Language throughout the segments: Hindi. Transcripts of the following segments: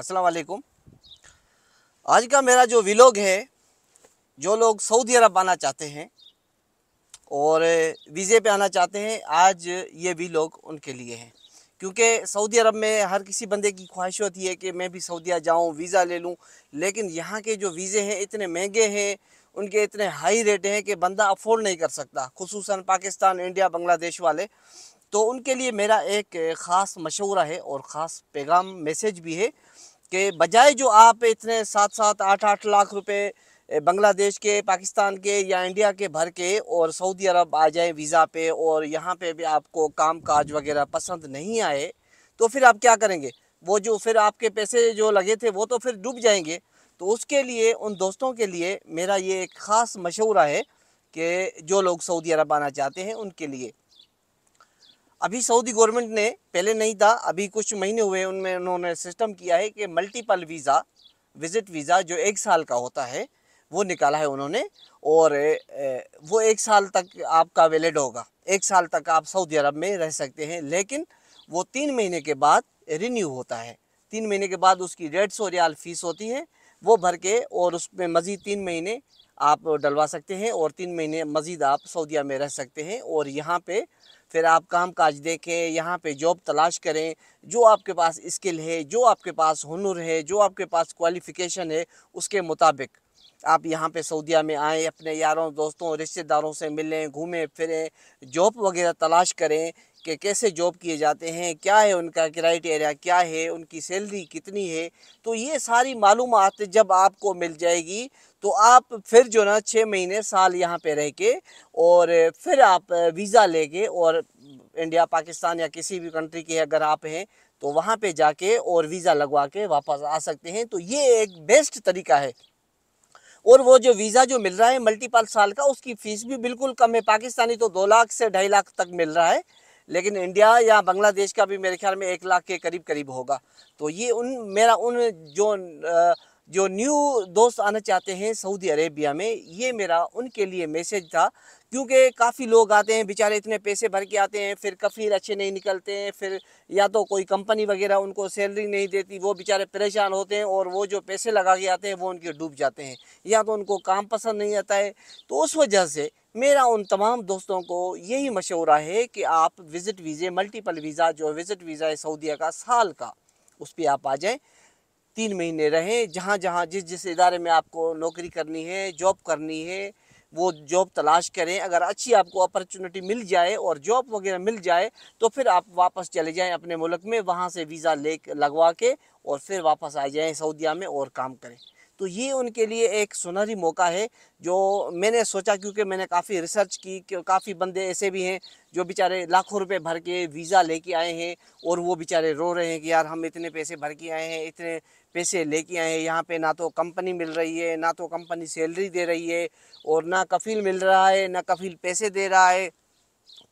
अस्सलाम वालेकुम आज का मेरा जो विलोग है जो लोग सऊदी अरब आना चाहते हैं और वीज़े पे आना चाहते हैं आज ये विलोग उनके लिए है क्योंकि सऊदी अरब में हर किसी बंदे की ख्वाहिश होती है कि मैं भी सऊदीया जाऊं वीज़ा ले लूं लेकिन यहाँ के जो वीज़े हैं इतने महंगे हैं उनके इतने हाई रेट हैं कि बंदा अफोर्ड नहीं कर सकता खसूस पाकिस्तान इंडिया बांग्लादेश वाले तो उनके लिए मेरा एक ख़ास मशवरा है और ख़ास पैगाम मैसेज भी है के बजाय जो आप इतने सात सात आठ आठ लाख रुपए बांग्लादेश के पाकिस्तान के या इंडिया के भर के और सऊदी अरब आ जाए वीज़ा पे और यहाँ पे भी आपको काम काज वगैरह पसंद नहीं आए तो फिर आप क्या करेंगे वो जो फिर आपके पैसे जो लगे थे वो तो फिर डूब जाएंगे तो उसके लिए उन दोस्तों के लिए मेरा ये एक ख़ास मशवरा है कि जो लोग सऊदी अरब आना चाहते हैं उनके लिए अभी सऊदी गवर्नमेंट ने पहले नहीं था अभी कुछ महीने हुए उनमें उन्होंने सिस्टम किया है कि मल्टीपल वीज़ा विजिट वीज़ा जो एक साल का होता है वो निकाला है उन्होंने और वो एक साल तक आपका वैलिड होगा एक साल तक आप सऊदी अरब में रह सकते हैं लेकिन वो तीन महीने के बाद रिन्यू होता है तीन महीने के बाद उसकी डेढ़ सौ रियाल फीस होती है वो भर के और उसमें मज़ीद तीन महीने आप डलवा सकते हैं और तीन महीने मज़ीद आप सऊदीया में रह सकते हैं और यहाँ पे फिर आप काम काज देखें यहाँ पे जॉब तलाश करें जो आपके पास स्किल है जो आपके पास हुनर है जो आपके पास क्वालिफ़िकेशन है उसके मुताबिक आप यहाँ पे सऊदिया में आएँ अपने यारों दोस्तों रिश्तेदारों से मिलें घूमें फिरें जॉब वगैरह तलाश करें कि कैसे जॉब किए जाते हैं क्या है उनका क्राइटेरिया क्या है उनकी सैलरी कितनी है तो ये सारी मालूम जब आपको मिल जाएगी तो आप फिर जो ना छः महीने साल यहाँ पे रह के और फिर आप वीज़ा लेके और इंडिया पाकिस्तान या किसी भी कंट्री के अगर आप हैं तो वहाँ पे जाके और वीज़ा लगवा के वापस आ सकते हैं तो ये एक बेस्ट तरीका है और वो जो वीज़ा जो मिल रहा है मल्टीपल साल का उसकी फ़ीस भी बिल्कुल कम है पाकिस्तानी तो दो लाख से ढाई लाख तक मिल रहा है लेकिन इंडिया या बांग्लादेश का भी मेरे ख्याल में एक लाख के करीब करीब होगा तो ये उन मेरा उन जो जो न्यू दोस्त आना चाहते हैं सऊदी अरेबिया में ये मेरा उनके लिए मैसेज था क्योंकि काफ़ी लोग आते हैं बेचारे इतने पैसे भर के आते हैं फिर कफ़ीर अच्छे नहीं निकलते हैं फिर या तो कोई कंपनी वगैरह उनको सैलरी नहीं देती वो बेचारे परेशान होते हैं और वो जो पैसे लगा के आते हैं वो उनके डूब जाते हैं या तो उनको काम पसंद नहीं आता है तो उस वजह से मेरा उन तमाम दोस्तों को यही मशूरा है कि आप विज़िट वीज़े मल्टीपल वीज़ा जो विज़िट वीज़ा है सऊदीया का साल का उस पर आप आ जाएँ तीन महीने रहें जहाँ जहाँ जिस जिस इदारे में आपको नौकरी करनी है जॉब करनी है वो जॉब तलाश करें अगर अच्छी आपको अपॉर्चुनिटी मिल जाए और जॉब वगैरह मिल जाए तो फिर आप वापस चले जाएं अपने मुल्क में वहाँ से वीज़ा ले लगवा के और फिर वापस आ जाएं सऊदिया में और काम करें तो ये उनके लिए एक सुनहरी मौका है जो मैंने सोचा क्योंकि मैंने काफ़ी रिसर्च की काफ़ी बंदे ऐसे भी हैं जो बेचारे लाखों रुपए भर के वीज़ा लेके आए हैं और वो बेचारे रो रहे हैं कि यार हम इतने पैसे भर के आए हैं इतने पैसे लेके आए हैं यहाँ पे ना तो कंपनी मिल रही है ना तो कंपनी सैलरी दे रही है और ना कफील मिल रहा है ना कफील पैसे दे रहा है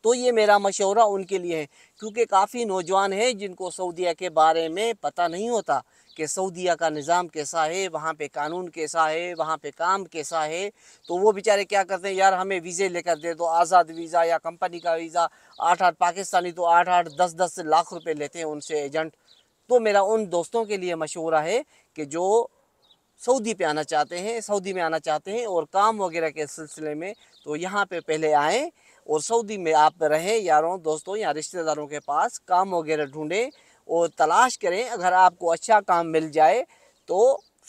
तो ये मेरा मशवरा उनके लिए है क्योंकि काफ़ी नौजवान हैं जिनको सऊदीया के बारे में पता नहीं होता कि सऊदीया का निज़ाम कैसा है वहाँ पे कानून कैसा है वहाँ पे काम कैसा है तो वो बेचारे क्या करते हैं यार हमें वीज़े लेकर दे दो आज़ाद वीज़ा या कंपनी का वीज़ा आठ आठ पाकिस्तानी तो आठ आठ दस दस लाख रुपये लेते हैं उनसे एजेंट तो मेरा उन दोस्तों के लिए मशवरा है कि जो सऊदी पे आना चाहते हैं सऊदी में आना चाहते हैं और काम वगैरह के सिलसिले में तो यहाँ पे पहले आएँ और सऊदी में आप रहें यारों दोस्तों या रिश्तेदारों के पास काम वगैरह ढूंढें और तलाश करें अगर आपको अच्छा काम मिल जाए तो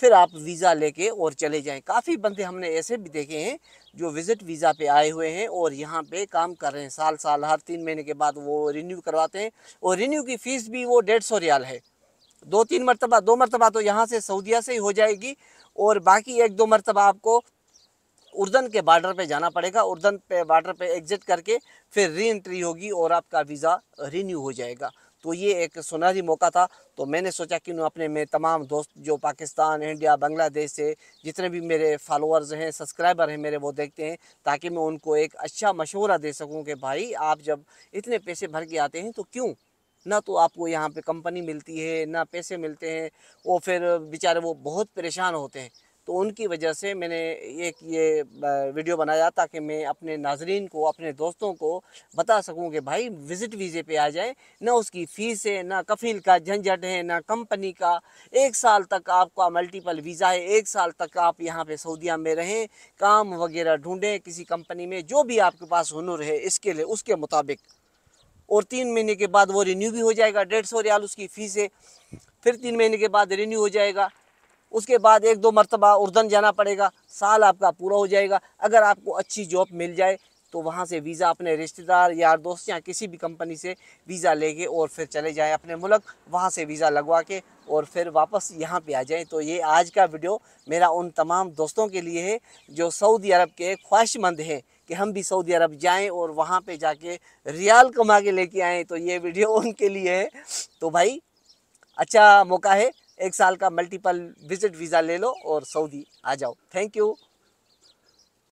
फिर आप वीज़ा लेके और चले जाएं काफ़ी बंदे हमने ऐसे भी देखे हैं जो विज़िट वीज़ा पे आए हुए हैं और यहाँ पे काम कर रहे हैं साल साल हर तीन महीने के बाद वो रिन्यू करवाते हैं और रिन्यू की फ़ीस भी वो डेढ़ सौ रियाल है दो तीन मरतबा दो मरतबा तो यहाँ से सऊदिया से ही हो जाएगी और बाकी एक दो मरतबा आपको उर्दन के बॉर्डर पे जाना पड़ेगा उर्दन पे बॉर्डर पे एग्जिट करके फिर री एंट्री होगी और आपका वीज़ा रीन्यू हो जाएगा तो ये एक सुनहरी मौका था तो मैंने सोचा कि अपने मेरे तमाम दोस्त जो पाकिस्तान इंडिया बांग्लादेश से जितने भी मेरे फॉलोअर्स हैं सब्सक्राइबर हैं मेरे वो देखते हैं ताकि मैं उनको एक अच्छा मशवरा दे सकूं कि भाई आप जब इतने पैसे भर के आते हैं तो क्यों ना तो आपको यहाँ पे कंपनी मिलती है ना पैसे मिलते हैं वो फिर बेचारे वो बहुत परेशान होते हैं तो उनकी वजह से मैंने एक ये वीडियो बनाया ताकि मैं अपने नाजरीन को अपने दोस्तों को बता सकूं कि भाई विज़िट वीज़े पे आ जाए ना उसकी फ़ीस है ना कफील का झंझट है ना कंपनी का एक साल तक आपका मल्टीपल वीज़ा है एक साल तक आप यहाँ पे सऊदिया में रहें काम वगैरह ढूंढें किसी कंपनी में जो भी आपके पास हुनर है इसके लिए उसके मुताबिक और तीन महीने के बाद वो रिन्यू भी हो जाएगा डेढ़ सौ रियाल उसकी फ़ीस है फिर तीन महीने के बाद रिन्यू हो जाएगा उसके बाद एक दो मरतबा उर्दन जाना पड़ेगा साल आपका पूरा हो जाएगा अगर आपको अच्छी जॉब मिल जाए तो वहाँ से वीज़ा अपने रिश्तेदार यार दोस्त या किसी भी कंपनी से वीज़ा लेके और फिर चले जाएं अपने मुल्क वहाँ से वीज़ा लगवा के और फिर वापस यहाँ पे आ जाएं तो ये आज का वीडियो मेरा उन तमाम दोस्तों के लिए है जो सऊदी अरब के ख्वाहिशमंद हैं कि हम भी सऊदी अरब जाएं और वहाँ पे जाके रियाल कमा के लेके आएँ तो ये वीडियो उनके लिए है तो भाई अच्छा मौका है एक साल का मल्टीपल विजिट वीज़ा ले लो और सऊदी आ जाओ थैंक यू